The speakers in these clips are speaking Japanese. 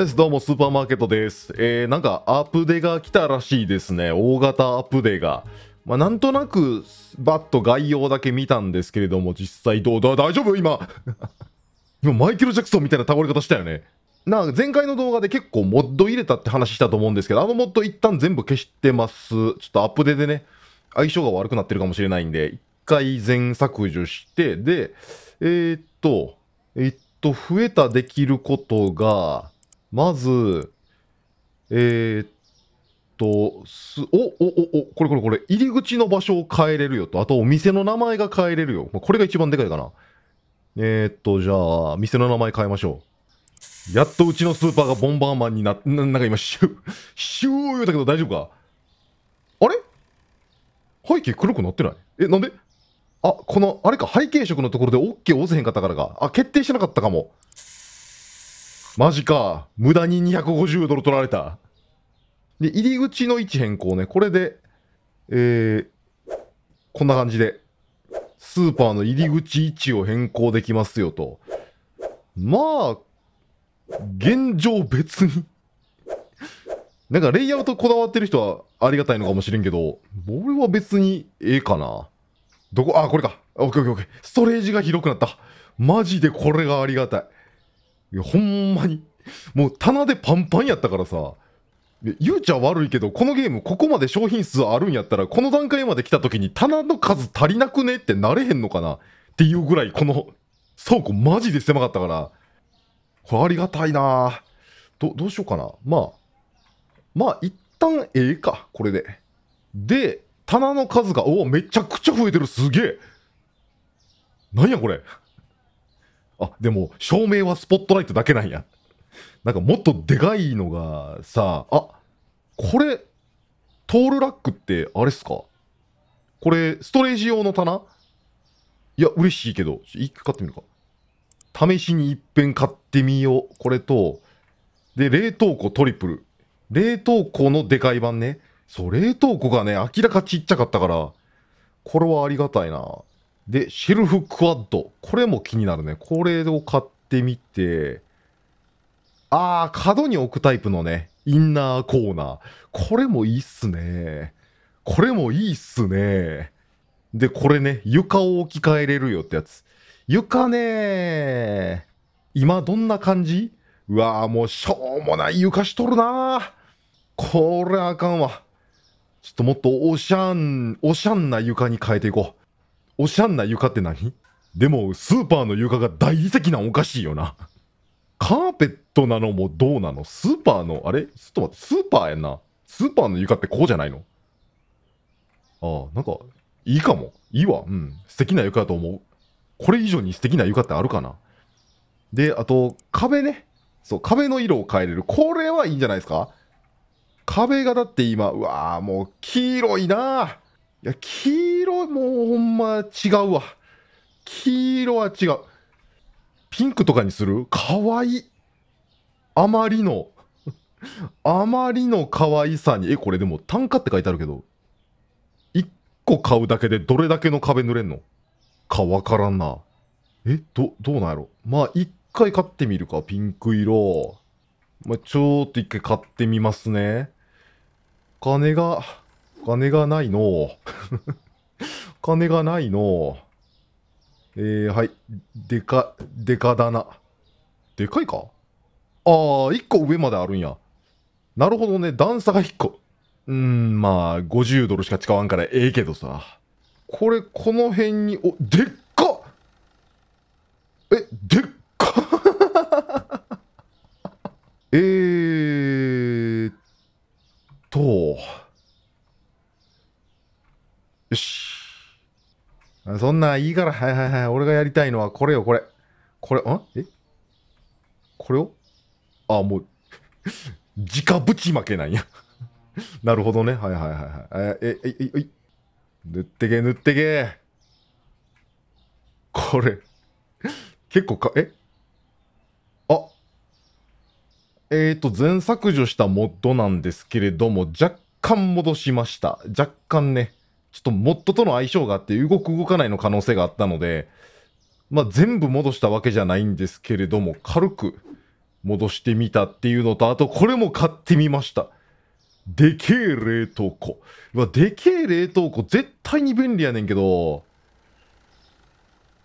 です。どうも、スーパーマーケットです。えー、なんか、アップデが来たらしいですね。大型アップデが。まあ、なんとなく、バッと概要だけ見たんですけれども、実際どうだ大丈夫今。今、マイケル・ジャクソンみたいな倒れ方したよね。なんか、前回の動画で結構モッド入れたって話したと思うんですけど、あのモッド一旦全部消してます。ちょっとアップデでね、相性が悪くなってるかもしれないんで、一回全削除して、で、えー、っと、えっと、増えたできることが、まず、えー、っと、すおおおおこれこれこれ、入り口の場所を変えれるよと、あとお店の名前が変えれるよ。これが一番でかいかな。えー、っと、じゃあ、店の名前変えましょう。やっとうちのスーパーがボンバーマンにな、ななんか今、シュー、シュー言うたけど大丈夫かあれ背景黒くなってないえ、なんであ、この、あれか、背景色のところで OK 押せへんかったからか。あ、決定してなかったかも。マジか。無駄に250ドル取られた。で、入り口の位置変更ね。これで、えー、こんな感じで、スーパーの入り口位置を変更できますよと。まあ、現状別になんかレイアウトこだわってる人はありがたいのかもしれんけど、俺は別にええかな。どこ、あ、これか。オッケーオッケーオッケー。ストレージが広くなった。マジでこれがありがたい。いや、ほんまに。もう棚でパンパンやったからさ。ゆうちゃ悪いけど、このゲーム、ここまで商品数あるんやったら、この段階まで来た時に棚の数足りなくねってなれへんのかなっていうぐらい、この倉庫マジで狭かったから、これありがたいなど、どうしようかな。まあ、まあ、一旦ええか、これで。で、棚の数が、おお、めちゃくちゃ増えてる、すげえ。なんやこれ。あ、でも、照明はスポットライトだけなんや。なんかもっとでかいのがさ、あ、これ、トールラックってあれっすかこれ、ストレージ用の棚いや、嬉しいけど、一回買ってみるか。試しに一遍買ってみよう。これと、で、冷凍庫トリプル。冷凍庫のでかい版ね。そう、冷凍庫がね、明らかちっちゃかったから、これはありがたいな。で、シェルフクワッド。これも気になるね。これを買ってみて、あー、角に置くタイプのね、インナーコーナー。これもいいっすね。これもいいっすね。で、これね、床を置き換えれるよってやつ。床ね今どんな感じうわーもうしょうもない床しとるなこれあかんわ。ちょっともっとおしゃん、おしゃんな床に変えていこう。おしゃんな床って何でも、スーパーの床が大理石なんおかしいよな。カーペットなのもどうなのスーパーの、あれちょっと待って、スーパーやんな。スーパーの床ってこうじゃないのああ、なんか、いいかも。いいわ。うん。素敵な床だと思う。これ以上に素敵な床ってあるかなで、あと、壁ね。そう、壁の色を変えれる。これはいいんじゃないですか壁がだって今、うわーもう黄色いなや、黄色、もうほんま違うわ。黄色は違う。ピンクとかにするかわいい。あまりの、あまりの可愛さに、え、これでも単価って書いてあるけど、1個買うだけでどれだけの壁塗れんのかわからんな。え、ど、どうなんやろまあ、一回買ってみるか、ピンク色。まあ、ちょっと一回買ってみますね。お金が、金がないの。お 金がないの。えー、はい。でか、でかだな。でかいかああ、1個上まであるんや。なるほどね。段差が1個。うーん、まあ、50ドルしか使わんからええけどさ。これ、この辺に、お、でっかえ、でっか えーっと、よし。そんな、いいから、はいはいはい。俺がやりたいのはこれよ、これ。これ、んえこれをあ、もう直ぶちまけなんや なるほどね。はいはいはいはい。え、え、え、え、え、塗ってけ、塗ってけ。これ結構か、えあ。えっ、ー、と、全削除したモッドなんですけれども、若干戻しました。若干ね。ちょっとモッドとの相性があって動く動かないの可能性があったので、まあ、全部戻したわけじゃないんですけれども、軽く戻してみたっていうのと、あとこれも買ってみました。でけえ冷凍庫。うわ、でけえ冷凍庫絶対に便利やねんけど、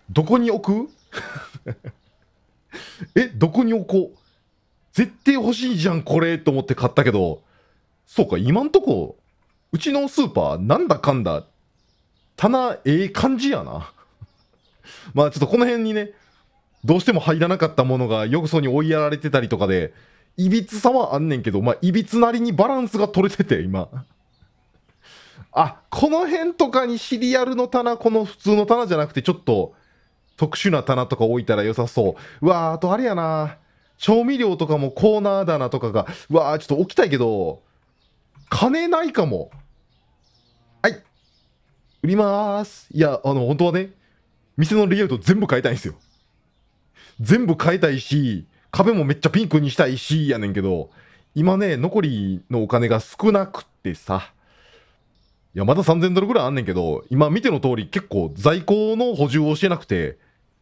どこに置く え、どこに置こう絶対欲しいじゃん、これと思って買ったけど、そうか、今んとこうちのスーパー、なんだかんだ、棚、ええ感じやな。まあちょっとこの辺にね、どうしても入らなかったものがよくそうに追いやられてたりとかで、いびつさはあんねんけど、まあ、いびつなりにバランスが取れてて、今。あ、この辺とかにシリアルの棚、この普通の棚じゃなくて、ちょっと特殊な棚とか置いたら良さそう。うわー、あとあれやな。調味料とかもコーナー棚とかが、うわー、ちょっと置きたいけど、金ないかも。売りまーす。いや、あの、本当はね、店のレイアウト全部変えたいんですよ。全部変えたいし、壁もめっちゃピンクにしたいし、やねんけど、今ね、残りのお金が少なくってさ、いや、まだ3000ドルぐらいあんねんけど、今見ての通り結構在庫の補充をしてなくて、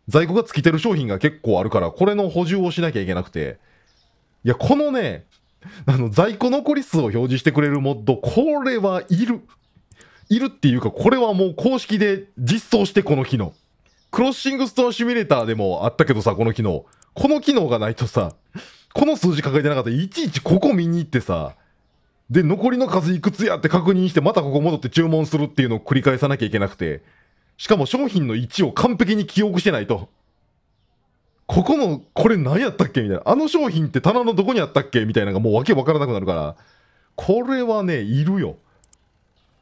在庫が尽きてる商品が結構あるから、これの補充をしなきゃいけなくて、いや、このね、あの、在庫残り数を表示してくれるモッド、これはいる。いるっていうか、これはもう公式で実装して、この機能。クロッシングストーンシミュレーターでもあったけどさ、この機能。この機能がないとさ、この数字かれてなかったら、いちいちここ見に行ってさ、で、残りの数いくつやって確認して、またここ戻って注文するっていうのを繰り返さなきゃいけなくて、しかも商品の位置を完璧に記憶してないと。ここの、これ何やったっけみたいな。あの商品って棚のどこにあったっけみたいなのがもうわけわからなくなるから、これはね、いるよ。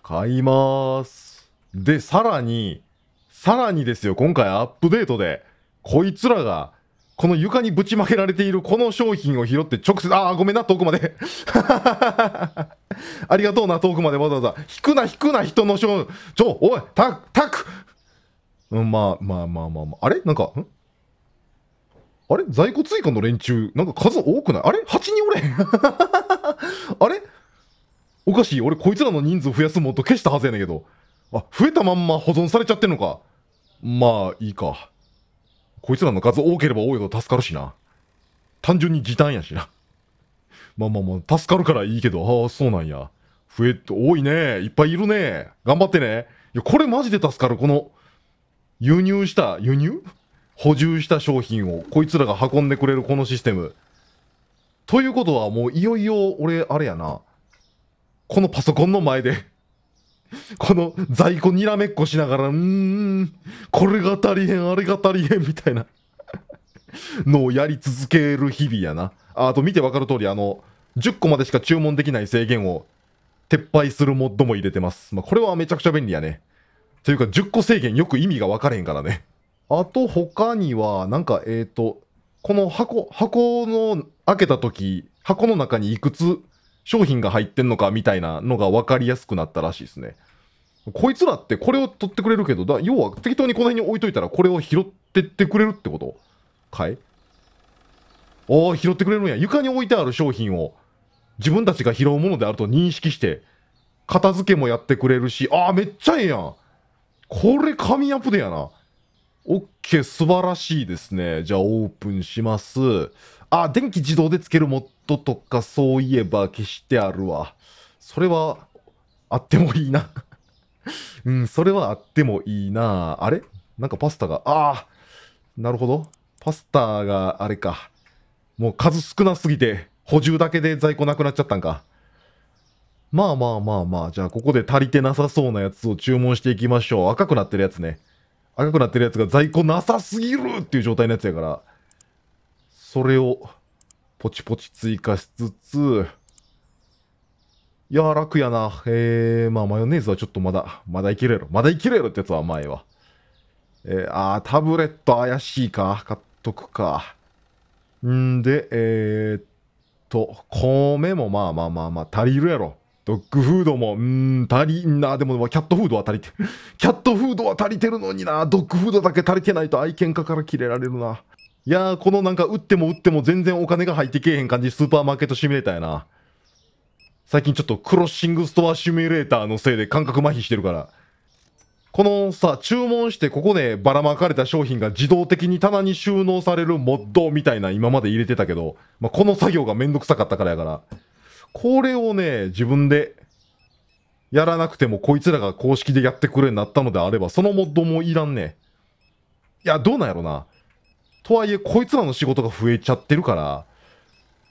買います。で、さらに、さらにですよ、今回アップデートで、こいつらが、この床にぶちまけられているこの商品を拾って直接、ああ、ごめんな、遠くまで。ありがとうな、遠くまでわざわざ。引くな、引くな、人の商品。ちょ、おい、タク、タク、うん、まあまあまあまあまあ。あれなんか、んあれ在庫追加の連中、なんか数多くないあれ ?8 人おれ あれおかしい。俺、こいつらの人数増やすもんと消したはずやねんけど。あ、増えたまんま保存されちゃってんのか。まあ、いいか。こいつらの数多ければ多いほど助かるしな。単純に時短やしな。まあまあまあ、助かるからいいけど、ああ、そうなんや。増え、多いね。いっぱいいるね。頑張ってね。いや、これマジで助かる。この、輸入した、輸入補充した商品を、こいつらが運んでくれるこのシステム。ということは、もういよいよ、俺、あれやな。このパソコンの前で この在庫にらめっこしながら、うーん、これが足りへん、あれが足りへん、みたいな のをやり続ける日々やな。あと見てわかる通り、あの、10個までしか注文できない制限を撤廃するモッドも入れてます。まあ、これはめちゃくちゃ便利やね。というか、10個制限よく意味がわかれへんからね。あと、他には、なんか、えっ、ー、と、この箱、箱の開けた時、箱の中にいくつ商品が入ってんのかみたいなのが分かりやすくなったらしいですね。こいつらってこれを取ってくれるけど、だ要は適当にこの辺に置いといたらこれを拾ってってくれるってことかいああ、拾ってくれるんや。床に置いてある商品を自分たちが拾うものであると認識して、片付けもやってくれるし、ああ、めっちゃええやん。これ紙アップでやな。OK、素晴らしいですね。じゃあオープンします。あ、電気自動でつけるモッドとかそういえば消してあるわ。それはあってもいいな うん、それはあってもいいな。あれなんかパスタが、ああ、なるほど。パスタがあれか。もう数少なすぎて、補充だけで在庫なくなっちゃったんか。まあまあまあまあ、じゃあここで足りてなさそうなやつを注文していきましょう。赤くなってるやつね。赤くなってるやつが在庫なさすぎるっていう状態のやつやから、それをポチポチ追加しつつ、いや、楽やな。えー、まあ、マヨネーズはちょっとまだ、まだいけるやろ。まだいけるやろってやつは前は。えー、あタブレット怪しいか。買っとくか。んで、えー、っと、米もまあまあまあまあ、足りるやろ。ドッグフードも、うん、足りんな。でも、キャットフードは足りて、キャットフードは足りてるのにな。ドッグフードだけ足りてないと愛犬家からキレられるな。いやー、このなんか打っても打っても全然お金が入ってけえへん感じ、スーパーマーケットシミュレーターやな。最近ちょっとクロッシングストアシミュレーターのせいで感覚麻痺してるから。このさ、注文してここでばらまかれた商品が自動的に棚に収納されるモッドみたいな今まで入れてたけど、まあ、この作業がめんどくさかったからやから。これをね、自分でやらなくてもこいつらが公式でやってくれになったのであれば、そのモッドもいらんね。いや、どうなんやろな。とはいえ、こいつらの仕事が増えちゃってるから、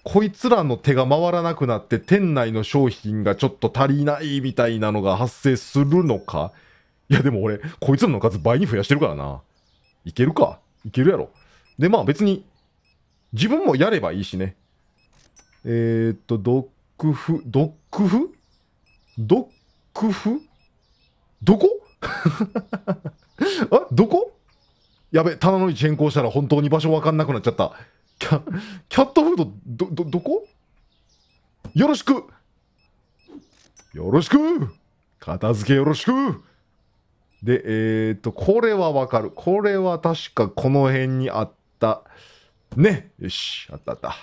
こいつらの手が回らなくなって店内の商品がちょっと足りないみたいなのが発生するのかいやでも俺、こいつらの数倍に増やしてるからな。いけるかいけるやろ。で、まあ別に、自分もやればいいしね。えー、っと、ドックフ、ドックフドックフどこ あどこやべ、棚の位置変更したら本当に場所わかんなくなっちゃった。キャ、キャットフード、ど、ど、どこよろしくよろしく片付けよろしくで、えー、っと、これはわかる。これは確かこの辺にあった。ね。よし、あったあった。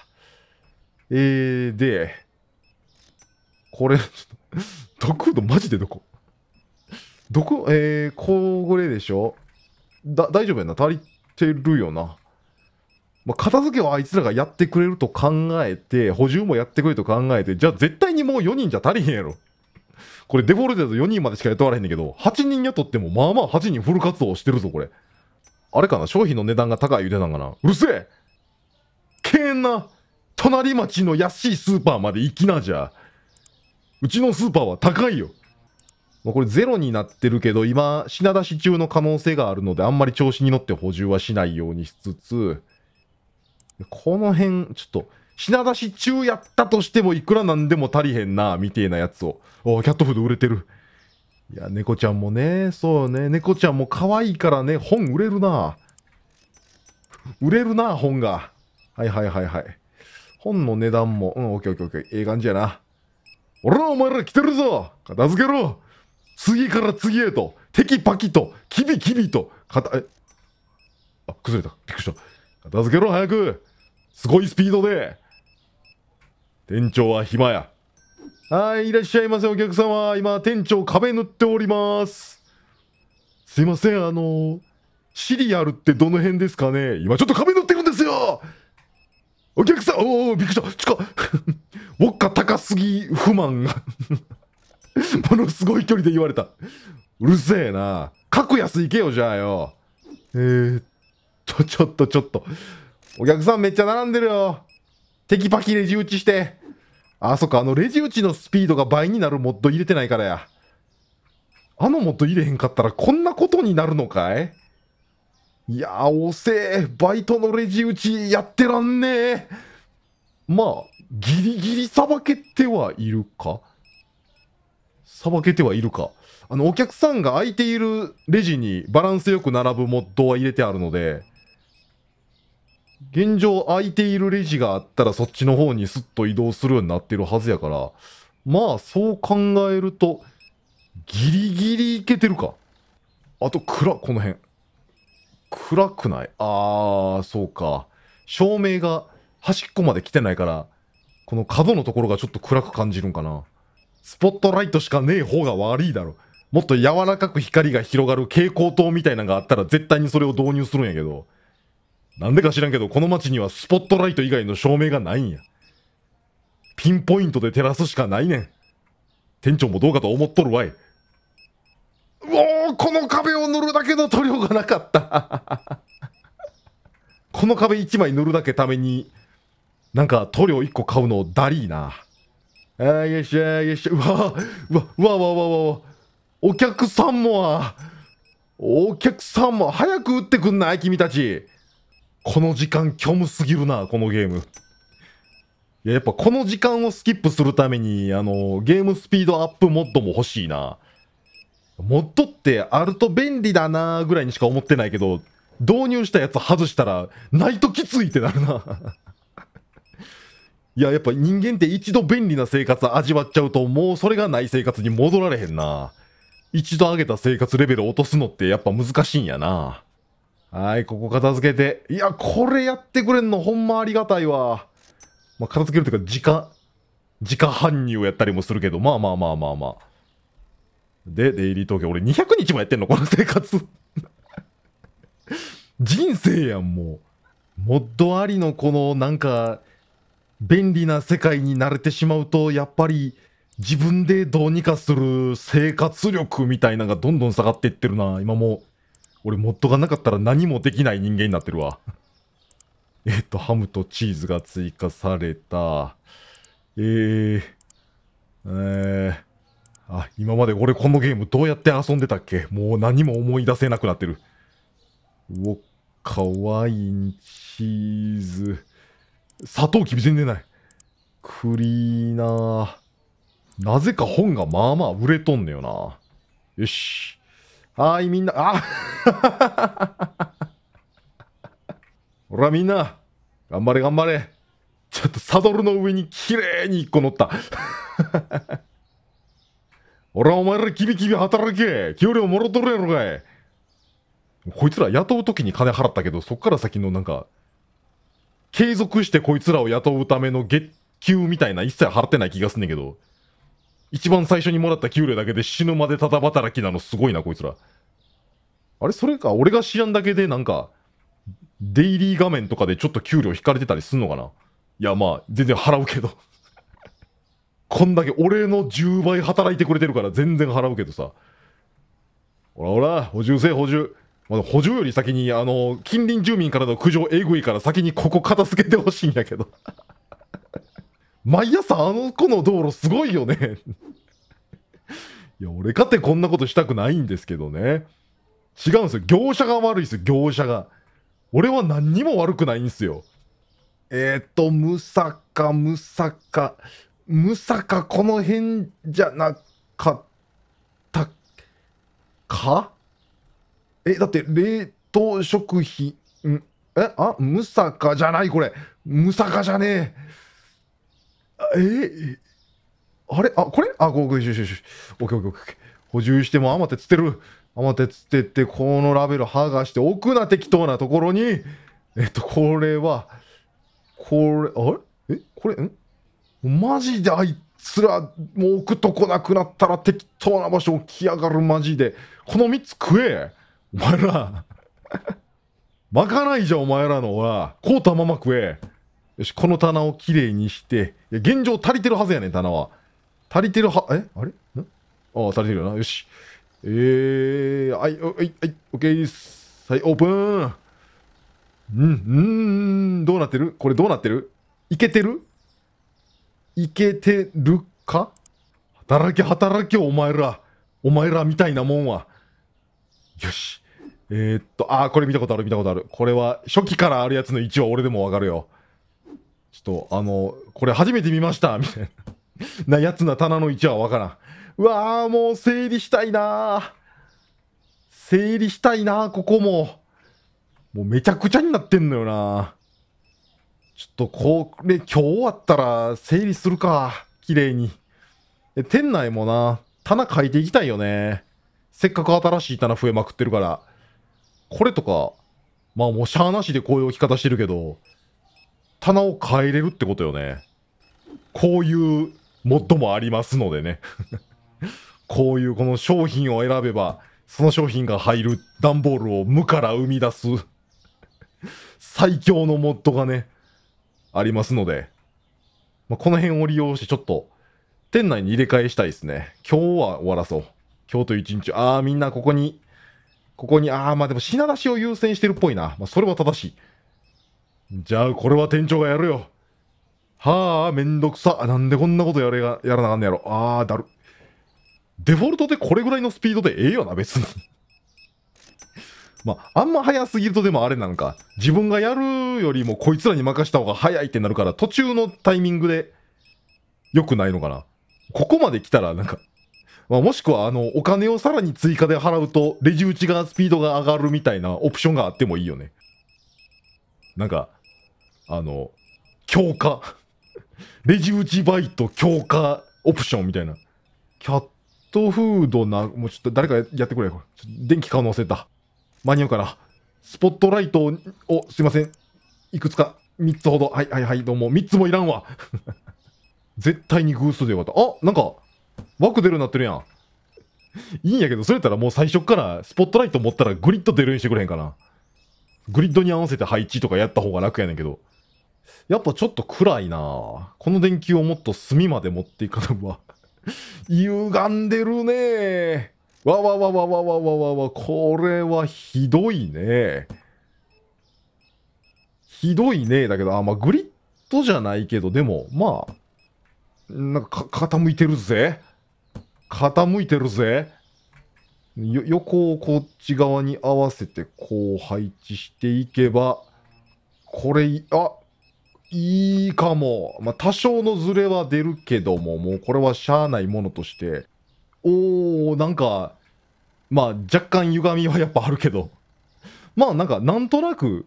えー、で、これ、ちょっと、ドッグフードマジでどこどこえー、これでしょだ大丈夫やな、足りてるよな。まあ、片付けはあいつらがやってくれると考えて、補充もやってくれると考えて、じゃあ絶対にもう4人じゃ足りへんやろ。これデフォルトだと4人までしか雇われへんねんけど、8人雇ってもまあまあ8人フル活動してるぞ、これ。あれかな商品の値段が高い言うてたんかなうるせえけんな隣町の安いスーパーまで行きなじゃ。うちのスーパーは高いよ。まあ、これゼロになってるけど、今、品出し中の可能性があるので、あんまり調子に乗って補充はしないようにしつつ、この辺、ちょっと、品出し中やったとしてもいくらなんでも足りへんな、みてえなやつを。おキャットフード売れてる。いや、猫ちゃんもね、そうね、猫ちゃんも可愛いからね、本売れるな。売れるな、本が。はいはいはいはい。本の値段も、うん、オッケーオッケーオッケー。ええ感じやな。俺らお前ら来てるぞ片付けろ次から次へと、テキパキと、キビキビと、かた、え、あ、崩れた。びっくりした。片付けろ、早く。すごいスピードで。店長は暇や。はい、いらっしゃいませ、お客様。今、店長壁塗っております。すいません、あのー、シリアルってどの辺ですかね今ちょっと壁塗ってるんですよお客さん、おお、びっくりした。ちか、ウォッカ高すぎ不満が ものすごい距離で言われた。うるせえな。格安行けよ、じゃあよ。えー、っと、ちょっと、ちょっと。お客さんめっちゃ並んでるよ。テキパキレジ打ちして。あ、そっか、あのレジ打ちのスピードが倍になるモッド入れてないからや。あのモッド入れへんかったらこんなことになるのかいいやー、せえ。バイトのレジ打ちやってらんねえ。まあ、ギリギリさばけてはいるかさばけてはいるか。あの、お客さんが空いているレジにバランスよく並ぶモッドは入れてあるので、現状空いているレジがあったらそっちの方にスッと移動するようになってるはずやから、まあそう考えると、ギリギリいけてるか。あと暗、この辺。暗くないあー、そうか。照明が端っこまで来てないから、この角のところがちょっと暗く感じるんかな。スポットライトしかねえ方が悪いだろ。もっと柔らかく光が広がる蛍光灯みたいなのがあったら絶対にそれを導入するんやけど。なんでか知らんけど、この街にはスポットライト以外の照明がないんや。ピンポイントで照らすしかないねん。店長もどうかと思っとるわい。おおこの壁を塗るだけの塗料がなかったこの壁一枚塗るだけために、なんか塗料一個買うのダリーな。あー、よっしゃ、よっしゃ、うわうわ、うわ、うわ、うわ、わ、お客さんも、お客さんも、早く打ってくんない君たち。この時間、虚無すぎるな、このゲーム。いや、やっぱこの時間をスキップするために、あの、ゲームスピードアップモッドも欲しいな。モッドってあると便利だなぐらいにしか思ってないけど、導入したやつ外したら、ないときついってなるないや、やっぱ人間って一度便利な生活味わっちゃうと、もうそれがない生活に戻られへんな。一度上げた生活レベル落とすのってやっぱ難しいんやな。はい、ここ片付けて。いや、これやってくれんのほんまありがたいわ。まあ、片付けるというか、自家、自家搬入をやったりもするけど、まあまあまあまあまあ。で、デイリー東京。俺200日もやってんのこの生活人生やん、もう。モッドありのこの、なんか、便利な世界に慣れてしまうと、やっぱり自分でどうにかする生活力みたいなのがどんどん下がっていってるな。今も、俺モッドがなかったら何もできない人間になってるわ。えっと、ハムとチーズが追加された。えー、えー、あ、今まで俺このゲームどうやって遊んでたっけもう何も思い出せなくなってる。うお、かわいいチーズ。砂糖きび全然ない。クリーナー。なぜか本がまあまあ売れとんねよな。よし。はーい、みんな、あ ほら、みんな、頑張れ、頑張れ。ちょっとサドルの上にきれいに1個乗った。ほら、お前らキビキビ働け。給料もろとるやろかい。こいつら雇う時に金払ったけど、そっから先のなんか、継続してこいつらを雇うための月給みたいな一切払ってない気がすんねんけど、一番最初にもらった給料だけで死ぬまでただ働きなのすごいな、こいつら。あれ、それか、俺が知らんだけでなんか、デイリー画面とかでちょっと給料引かれてたりすんのかないや、まあ、全然払うけどこんだけ俺の10倍働いてくれてるから全然払うけどさ。ほらほら、補充せえ、補充。補充より先に、あの、近隣住民からの苦情えぐいから先にここ片付けてほしいんやけど。毎朝あの子の道路すごいよね いや、俺かってこんなことしたくないんですけどね。違うんですよ。業者が悪いですよ、業者が。俺は何にも悪くないんですよ。えっ、ー、と、ムさか、ムさか、ムさか、この辺じゃなかったかえ、だって冷凍食品、んえ、あ、ムサカじゃないこれ。ムサカじゃねえ。えあれあ、これあ、こう、しよしよし。オッケーオッケ補充しても余ってつってる。余ってつってって、このラベル剥がして、奥な適当なところに、えっと、これは、これ、あれえこれ、んマジであいつら、もう置くとこなくなったら適当な場所置きやがる、マジで。この3つ食え。お前ら、まかないじゃん、お前らの。ほら、こうたまま食え。よし、この棚をきれいにして。いや、現状足りてるはずやねん、棚は。足りてるは、えあれんああ、足りてるよな。よし。えー、はい、はい、はい、です。はい、オープン。うん、うん、どうなってるこれどうなってるいけてるいけてるか働け、働け、お前ら。お前らみたいなもんは。よし。えー、っと、あー、これ見たことある、見たことある。これは、初期からあるやつの位置は俺でもわかるよ。ちょっと、あの、これ初めて見ました、みたいな。なやつな棚の位置はわからん。うわー、もう整理したいな整理したいなここも。もうめちゃくちゃになってんのよなちょっと、これ、今日終わったら整理するか。綺麗に。え、店内もな、棚書いていきたいよね。せっかく新しい棚増えまくってるから。これとか、まあもうしゃーなしでこういう置き方してるけど、棚を変えれるってことよね。こういうモッドもありますのでね。こういうこの商品を選べば、その商品が入る段ボールを無から生み出す最強のモッドがね、ありますので、まあ、この辺を利用してちょっと、店内に入れ替えしたいですね。今日は終わらそう。今日という一日、ああ、みんなここにここに、ああ、まあでも品出しを優先してるっぽいな。まあそれは正しい。じゃあ、これは店長がやるよ。はあ、めんどくさ。なんでこんなことやれが、やらなあかんねやろ。ああ、だる。デフォルトでこれぐらいのスピードでええよな、別に まあ、あんま早すぎるとでもあれなんか、自分がやるよりもこいつらに任した方が早いってなるから、途中のタイミングで良くないのかな。ここまで来たらなんか、まあ、もしくはあのお金をさらに追加で払うとレジ打ちがスピードが上がるみたいなオプションがあってもいいよねなんかあの強化 レジ打ちバイト強化オプションみたいなキャットフードなもうちょっと誰かやってくれこれ電気買うの忘れた間に合うかなスポットライトをすいませんいくつか3つほどはいはいはいどうも3つもいらんわ 絶対に偶数でよかったあなんか枠出るようになってるやん。いいんやけど、それやったらもう最初からスポットライト持ったらグリッド出るようにしてくれへんかな。グリッドに合わせて配置とかやった方が楽やねんけど。やっぱちょっと暗いなこの電球をもっと隅まで持っていかなわ。歪んでるねわわわわわわわわわ。これはひどいねひどいねだけど、あ、まあグリッドじゃないけど、でも、まあ、なんか傾いてるぜ。傾いてるぜ。横をこっち側に合わせてこう配置していけば、これ、あいいかも。まあ、多少のズレは出るけども、もうこれはしゃあないものとして。おー、なんか、まあ若干歪みはやっぱあるけど。まあなんかなんとなく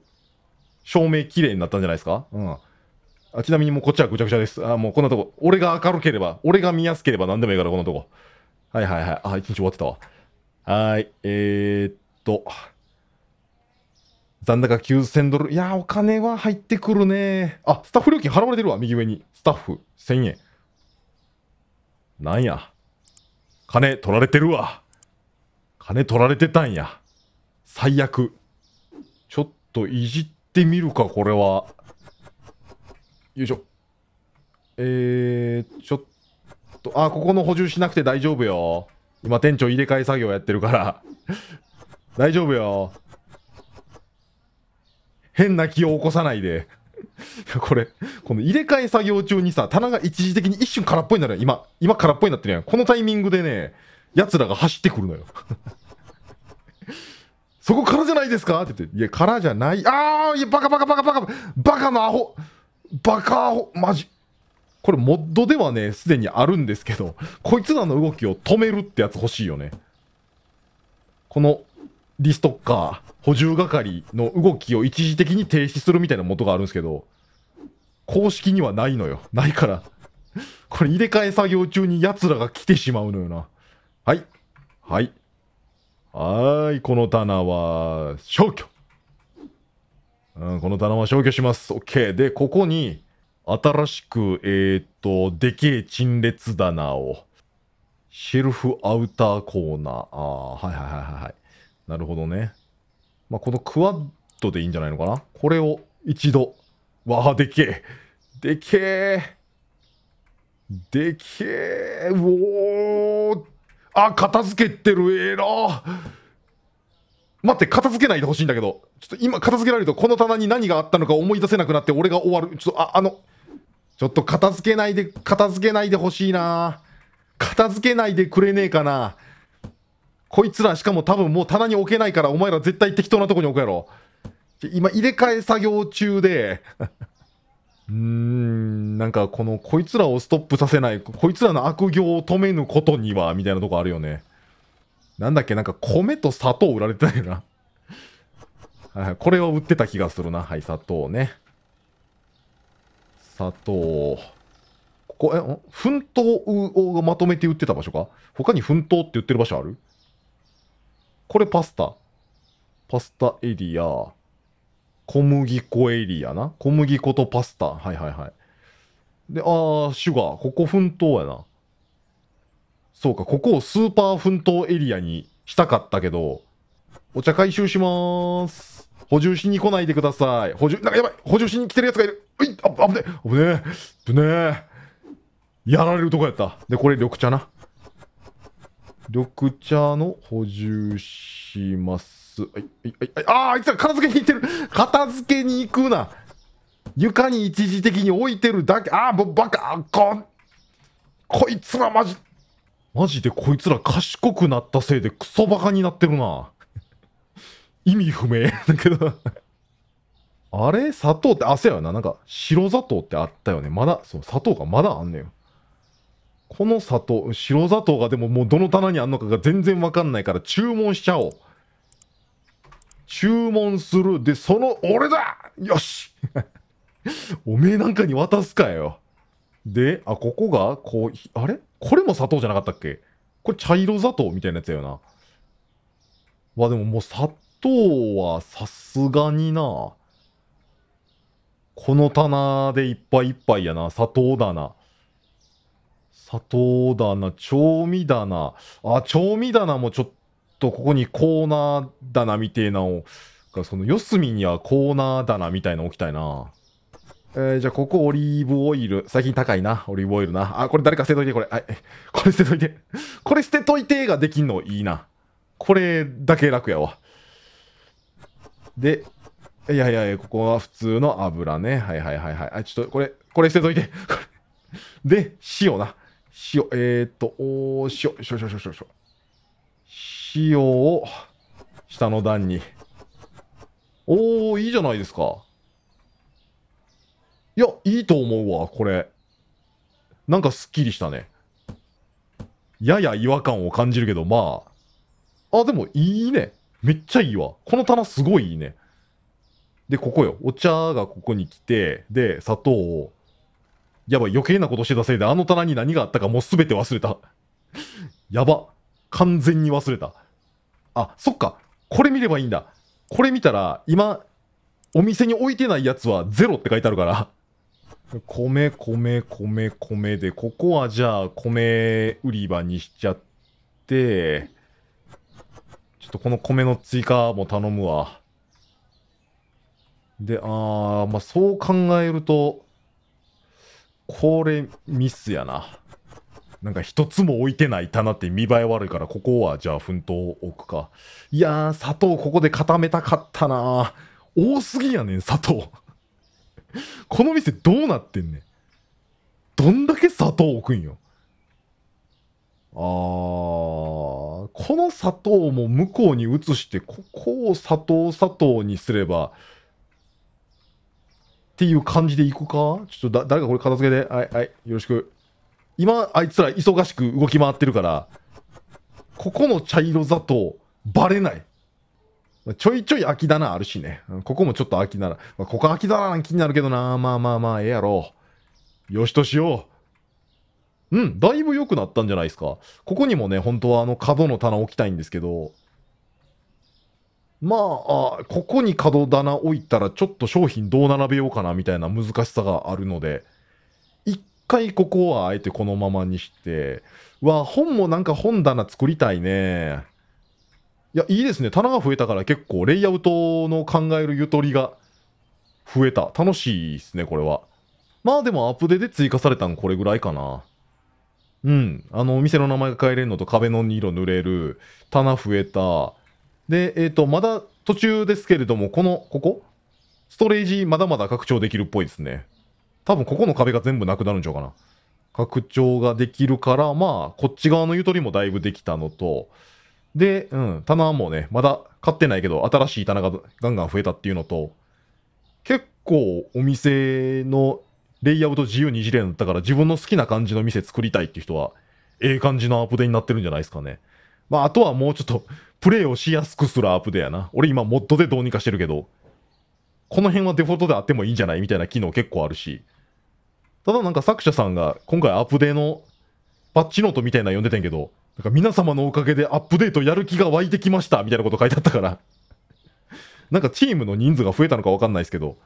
照明綺麗になったんじゃないですかうん。あちなみにもうこっちはぐちゃぐちゃです。あもうこんなとこ。俺が明るければ、俺が見やすければ何でもいいから、こんなとこ。はいはいはい。あ、一日終わってたわ。はい。えー、っと。残高9000ドル。いやお金は入ってくるねあ、スタッフ料金払われてるわ、右上に。スタッフ1000円。なんや。金取られてるわ。金取られてたんや。最悪。ちょっといじってみるか、これは。よいしょ。えー、ちょっと、あ、ここの補充しなくて大丈夫よ。今、店長入れ替え作業やってるから 大丈夫よ。変な気を起こさないで これ、この入れ替え作業中にさ、棚が一時的に一瞬空っぽになるやん。今、今空っぽになってるやん。このタイミングでね、奴らが走ってくるのよ そこからじゃないですかって言って、いや、からじゃない。ああ、いや、バカバカバカバカ、バカのアホ。バカマジ。これ、モッドではね、すでにあるんですけど、こいつらの動きを止めるってやつ欲しいよね。この、リストッカー、補充係の動きを一時的に停止するみたいなモッドがあるんですけど、公式にはないのよ。ないから。これ入れ替え作業中に奴らが来てしまうのよな。はい。はい。はーい、この棚は消去。うん、この棚は消去します。OK。で、ここに、新しく、えー、っと、でけえ陳列棚を、シェルフアウターコーナー。ああ、はいはいはいはい。なるほどね。まあ、このクワッドでいいんじゃないのかなこれを一度。わあ、でけえ。でけえ。でけえ。うおー。あ、片付けてる。ええな。待って、片付けないでほしいんだけど。ちょっと今、片付けられると、この棚に何があったのか思い出せなくなって、俺が終わる。ちょっと、あ、あの、ちょっと片付けないで、片付けないでほしいな片付けないでくれねえかなこいつらしかも多分もう棚に置けないからお前ら絶対適当なとこに置くやろ。今入れ替え作業中で うーん、なんかこのこいつらをストップさせない、こいつらの悪行を止めぬことには、みたいなとこあるよね。なんだっけ、なんか米と砂糖売られてたよな。は い、これを売ってた気がするな。はい、砂糖ね。砂糖。ここ、え、奮闘をまとめて売ってた場所か他に奮闘って売ってる場所あるこれパスタ。パスタエリア。小麦粉エリアな。小麦粉とパスタ。はいはいはい。で、あー、シュガー。ここ奮闘やな。そうか、ここをスーパー奮闘エリアにしたかったけど、お茶回収しまーす。補充しに来ないでください。補充、なんかやばい補充しに来てるやつがいるういあ、危ねえ危ねえ危ねえやられるとこやった。で、これ緑茶な。緑茶の補充します。はい、はい、はい、ああ、いつら片付けに行ってる片付けに行くな床に一時的に置いてるだけ、ああ、もうバカ、こ、こいつらマジ、マジでこいつら賢くなったせいでクソバカになってるな。意味不明 だけどあれ砂糖って、あ、せやな。なんか、白砂糖ってあったよね。まだ、そう、砂糖がまだあんねん。この砂糖、白砂糖がでももうどの棚にあんのかが全然わかんないから注文しちゃおう。注文する。で、その、俺だよし おめえなんかに渡すかよ。で、あ、ここが、こう、あれこれも砂糖じゃなかったっけこれ茶色砂糖みたいなやつやよな。わ、でももう砂糖はさすがにな。この棚でいっぱいいっぱいやな。砂糖棚。砂糖棚、調味棚。あ、調味棚もちょっとここにコーナー棚みてえなのが、その四隅にはコーナー棚みたいなの置きたいな。えー、じゃあ、ここオリーブオイル。最近高いな。オリーブオイルな。あ、これ誰か捨てといて、これ。はい。これ捨てといて。これ捨てといてができんのいいな。これだけ楽やわ。で、いやいやいや、ここは普通の油ね。はいはいはいはい。あ、ちょっと、これ、これ捨てといて。で、塩な。塩、えー、っと、おー、塩、塩、塩、塩、塩。塩を、下の段に。おー、いいじゃないですか。いや、いいと思うわ、これ。なんかすっきりしたね。やや違和感を感じるけど、まあ。あ、でもいいね。めっちゃいいわ。この棚すごいいいね。で、ここよ。お茶がここに来て、で、砂糖を。やばい、余計なことしてたせいで、あの棚に何があったかもうすべて忘れた。やば。完全に忘れた。あ、そっか。これ見ればいいんだ。これ見たら、今、お店に置いてないやつはゼロって書いてあるから。米、米、米、米で、ここはじゃあ米売り場にしちゃって、ちょっとこの米の追加も頼むわ。で、あー、まあ、そう考えると、これミスやな。なんか一つも置いてない棚って見栄え悪いから、ここはじゃあ奮闘を置くか。いやー、砂糖ここで固めたかったな多すぎやねん、砂糖。この店どうなってんねん。どんだけ砂糖置くんよ。あー、この砂糖も向こうに移して、ここを砂糖砂糖にすれば、っていう感じでいくかちょっとだ、誰かこれ片付けて。はい、はい、よろしく。今、あいつら忙しく動き回ってるから、ここの茶色砂糖、バレない。ちょいちょい秋だ棚あるしね。ここもちょっと秋だ棚。まあ、ここ空きな気になるけどな。まあまあまあ、ええやろう。よしとしよう。うん、だいぶ良くなったんじゃないですか。ここにもね、本当はあの角の棚置きたいんですけど、まあ、あここに角棚置いたらちょっと商品どう並べようかなみたいな難しさがあるので、一回ここはあえてこのままにして、わ、本もなんか本棚作りたいね。いや、いいですね。棚が増えたから結構、レイアウトの考えるゆとりが増えた。楽しいですね、これは。まあでも、アップデで追加されたのこれぐらいかな。うん。あの、お店の名前が変えれるのと壁の色塗れる。棚増えた。で、えっ、ー、と、まだ途中ですけれども、この、ここストレージまだまだ拡張できるっぽいですね。多分ここの壁が全部なくなるんちゃうかな。拡張ができるから、まあ、こっち側のゆとりもだいぶできたのと、で、うん、棚もね、まだ買ってないけど、新しい棚がガンガン増えたっていうのと、結構お店のレイアウト自由にいじれるんだったから、自分の好きな感じの店作りたいっていう人は、ええ感じのアップデになってるんじゃないですかね。まあ、あとはもうちょっと、プレイをしやすくするアップデやな。俺今、モッドでどうにかしてるけど、この辺はデフォルトであってもいいんじゃないみたいな機能結構あるし。ただなんか作者さんが今回アップデのパッチノートみたいなの読んでてんけど、なんか皆様のおかげでアップデートやる気が湧いてきましたみたいなこと書いてあったから なんかチームの人数が増えたのかわかんないですけど、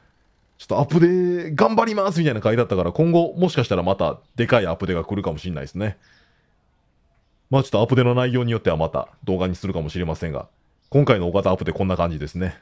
ちょっとアップデー頑張りますみたいな書いてあったから、今後もしかしたらまたでかいアップデーが来るかもしれないですね。まあちょっとアップデーの内容によってはまた動画にするかもしれませんが、今回のお方アップデーこんな感じですね。